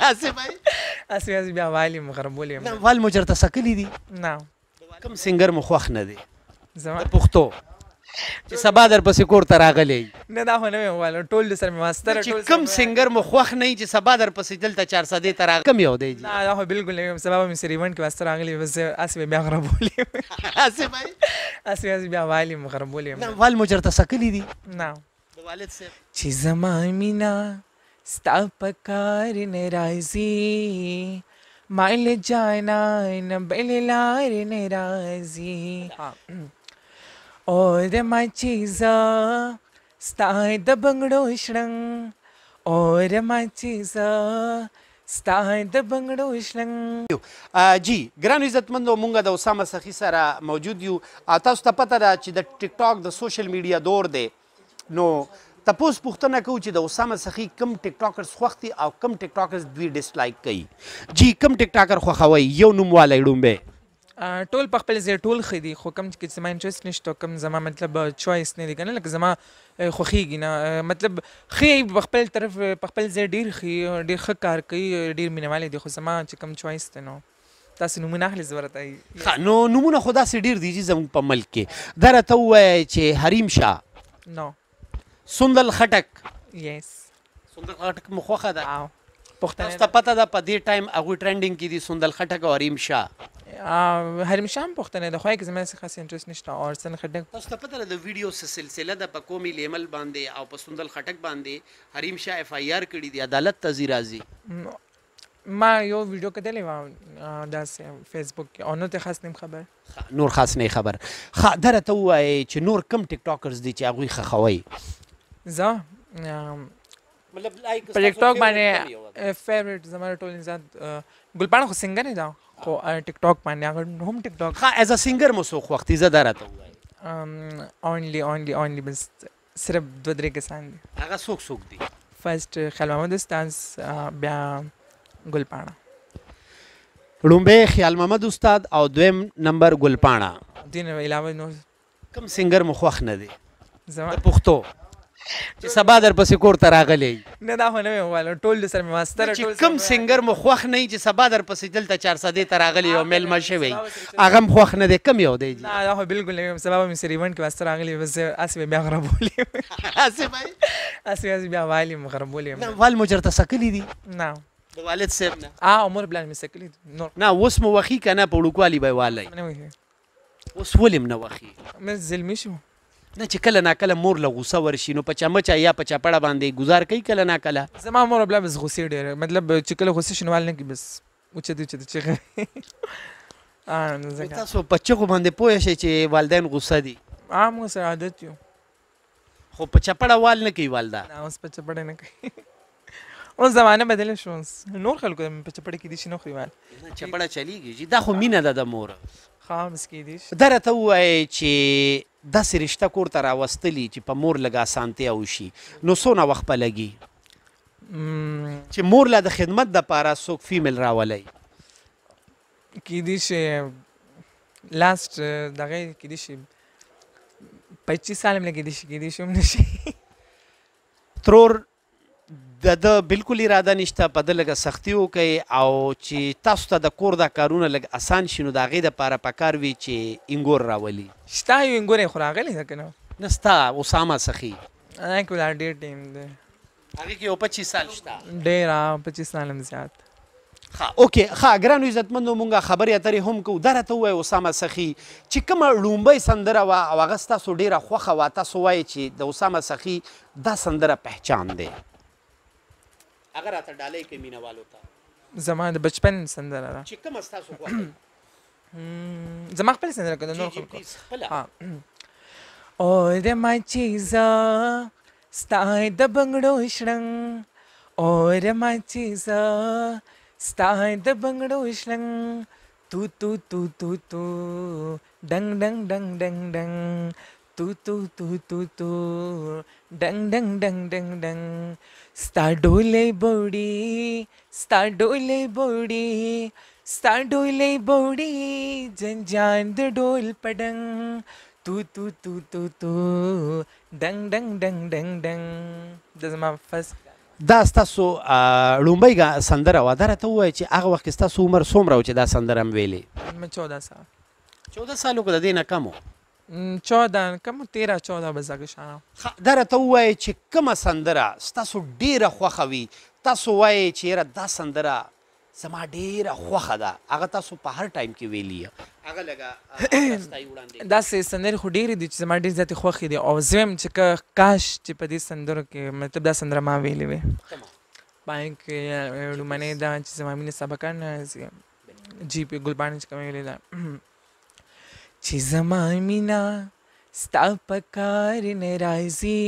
حاسب اسی اسی بیا والی مغربولی نه وال مجرته سکلی دي نه کم سنگر مخ وخت نه دي زما پښتو چې سبا در پسې کور ته راغلی نه دا خو نه ویم ویل ټول سره مې ماستر ټول کم سنگر مو خوښ نه چې سبا در پسې دلته چار سدې ته راغلی کم یو دی نه دا خو بالکل نه ویم سبا مې سری ایونټ کې ماستر راغلی بس اسې بیا غربولې اسې بھائی اسې اسې بیا والی مغربولې نه وال مجرته سکلی دي نه والد صاحب چې زما مینا ستا په کار نه راځي مایل جانا نه بل لار نه راځي او د ما چیزا ستا د بنگړو شړنګ او د ما چیزا ستا د بنگړو شلنګ جی ګران عزتمندو مونږ د اسامه سخی سره موجود یو تاسو ته پته ده چې د ټیک ټاک د سوشل میډیا دور دی نو no. تپوس پوښتنه کوو چې د اسامه سخی کم ټیک ټاکرز خوښتي او کم ټیک ټاکرز دوی ډیسلایک کوي جی کم ټیک ټاکر خوښوي یو نوم والی ړومبی ټول په خپل ځای ټول ښه دي خو کم چې زما انټرست نشته کم زما مطلب چوایس نه دی که نه لکه زما خوښېږي نه مطلب ښه په خپل طرف په خپل ځای ډېر ښه ډېر ښه کار کوي ډېر مینهوالی دی خو زما چې کم چوایس دی نو تاسو نمونه اخلي زبرته ښه نو نمونه خو داسې ډېر دي چې زموږ په ملک کې دا راته ووایه چې حریم شاه نو سندل خټک یس سندل خټک مخوخه ده پښتنه تاسو پته ده په دې ټایم هغه ټرندینګ کې دي سندل خټک او ریم شاه هریم شاه پښتنه ده خو یې زما څه خاص انټرست نشته او سندل خټک تاسو پته ده د ویډیو سره سلسله ده په قومي لیمل باندې او په سندل خټک باندې هریم شاه اف آی آر کړی دی عدالت ته زی راځي ما یو ویډیو کتلی و د فیسبوک کې اونو ته خاص نیم خبر نور خاص نه خبر خا درته وای چې نور کم ټیک ټاکرز دي چې هغه خخوي زه مطلب لایک په ټیک ټاک باندې فیورټ زموږ ټول انسان ګلپان خو سنگر نه دا خو ټیک ټاک باندې هغه هم ټیک ټاک ها از ا سنگر مو سو وخت زه درته ام اونلی اونلی اونلی بس صرف دو درې کسان دي هغه څوک څوک دي فرست خیال محمد استانس بیا ګلپاڼه لومبه خیال محمد استاد او دویم نمبر ګلپاڼه دین علاوه نو کم سنگر مخ وخت نه دي زما پښتو چې سبا در پسې کور ته راغلی نه دا خو نه مې وایم ټول سره مې ماستر ټول کوم سنگر مو خوښ نه چې سبا در پسې دلته 400 ته راغلی او میلمه شوی هغه مو خوښ نه دی کم یو دی نه دا خو بالکل نه سبا مې سری ایونت کې ماستر راغلی بس اسې بیا غربولې اسې بھائی اسې بیا والی مغربولې نه وال مجرد سکلی دی نه والد صاحب نه اه عمر بلان مسکلی نور نه اوس مو وخی کنه په وړوکوالي به والي اوس ولیم نه وخی مې زلمی شو نه چې کله ناکله مور له غوسه ورشي نو په چمچه یا په چپړه باندې گزار کوي کله ناکله زما مور بلا بس غوسه ډیره مطلب چې کله غوسه شنوال نه کی بس اوچه دي چې چیغه تاسو په چغو باندې پوه شئ چې والدین غوسه دي عام غوسه عادت یو خو په چپړه وال نه کوي والدا نه اوس په چپړه نه کوي اوس زمانه بدل شو نور خلکو په چپړه کې دي شنو خوال چپړه چلیږي دا خو مینه ده د مور خامس کې دي درته وای چې د سرشته کور ته راوستلی چې په مور لګا سانتي او شي نو سونه وخت په لګي چې مور لا د خدمت د پاره څوک فیمل راولي کې دي چې لاست دغه کې دي چې 25 سال مله کې دي چې کې دي شوم نشي ترور د د بالکل اراده نشته په د لګه سختی وکي او چې تاسو ته د کور د کارونه لګ اسان شینو دا غي د پاره پکار وی چې انګور راولي شتا یو انګور خو راغلی ده کنه نستا اسامه سخی نه کول ډیر ټیم ده هغه کې 25 سال شتا ډیر 25 سال هم زیات ها اوکې ها ګرانو عزتمنو مونږه خبرې اترې هم کو درته وای اسامه سخی چې کومه لومبۍ سندره وا او هغه ستاسو ډیره خوخه وا تاسو وای چې د اسامه سخی دا سندره پہچان دی अगर आता डाले के मीना वाल होता जमान तो बचपन संदर आ रहा चिकम अस्था सो हुआ हम्म, जमाक पर संदर कर दो हां ओ रे माय चीजा स्टाय द बंगड़ो श्रंग ओ माय चीजा स्टाय द बंगड़ो श्रंग तू तू तू तू तू डंग डंग डंग डंग डंग tu tu tu tu tu dang dang dang dang dang stadole body stadole body stadole body jan jan de dol padang tu tu tu tu tu dang dang dang dang dang دا زما فس دا ستاسو لومبۍ سندره وه دا راته ووایه چې هغه وخت کې ستاسو عمر څومره و چې دا سندره م ویلې 14 سال 14 سالو که د دې نه کم و 14 کوم 13 14 به زګ شم دره ته وای چې کومه سندره ستاسو ډیره خوخه وي تاسو وای چې را دا سندره زما ډیره خوخه ده هغه تاسو په هر ټایم کې ویلی هغه لګه دا سندرې خو ډیرې دي چې زما ډیر زیاتې خوښې دي او زم چې کاش چې په دې سندرو کې مطلب دا سندره ما ویلې وي بانک لومنه دا چې زما مینه سبقان جی په ګلبانج کې ویلې ده ಚಿಜಮಾಮಿನ ಸ್ಥಾಪಕಾರಿನ ರಾಜಿ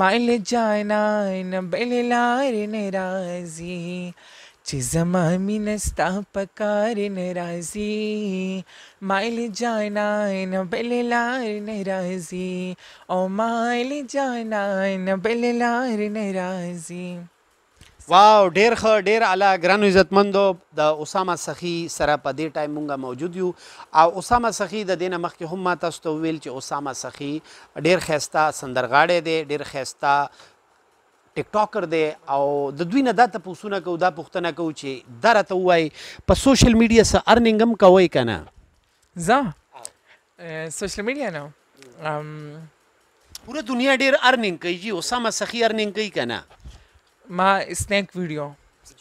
ಮೈಲ ಜಾನಾಯನ ಬೆಳೆಲಾರಿನ ರಾಜಿ ಚಿಜಮಾಮಿನ ಸ್ಥಾಪಕಾರಿನ ರಾಜಿ ಮೈಲ ಜಾನಾಯನ ಬೆಳೆಲಾರಿನ ರಾಜಿ ಓ ಮೈಲ ಜಾನಾಯನ ಬೆಳೆಲಾರಿನ ರಾಜಿ واو ډیر خ ډیر اعلی ګرانو عزتمندو د اسامه سخی سره په دې ټایم مونږه موجود یو او اسامه سخی د دینه مخکې هم تاسو ته ویل چې اسامه سخی ډیر خيستا سندرغاړی دی ډیر خيستا ټیک ټاکر دی او د دوی نه دا تاسو نه کو دا پوښتنه کو چې درته وای په سوشل میډیا سره ارننګ هم کوي کنه زه سوشل میډیا نه ام پوره دنیا ډیر ارننګ کوي اسامه سخی ارننګ کوي کنه मां स्नैक वीडियो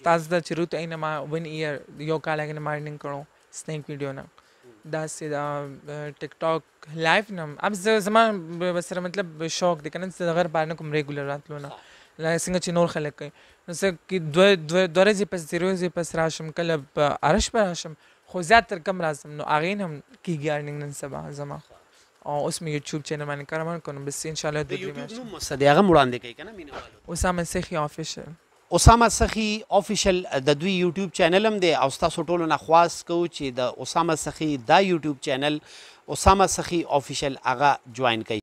ताज़दा चिरुत ऐं मां वन ईयर योगा लाइ मार्निंग करणो स्नैक वीडियो न डांस टिकटॉक लाइव न अब जमा बसर मतलब शौक देखा ना अगर बार कुम रेगुलर रात लो ना सिंग चिनोर खलक कई नसे कि दो दो दोरे जी पस जीरो जी पस राशम कलब अरश पर राशम खो ज्यादातर कम राशम नो आगे हम की गया अर्निंग नन सबा जमा اوس مې یوټیوب چینل باندې کار باندې کوم بس ان شاء الله د یوټیوب نوم مصدی هغه وړاندې کوي کنه مینوالو اسامه سخی افیشل اسامه سخی افیشل د دوی یوټیوب چینل هم دی او تاسو ټولو نه خواس کوو چې د اسامه سخی دا یوټیوب چینل اسامه سخی افیشل هغه جوائن کړئ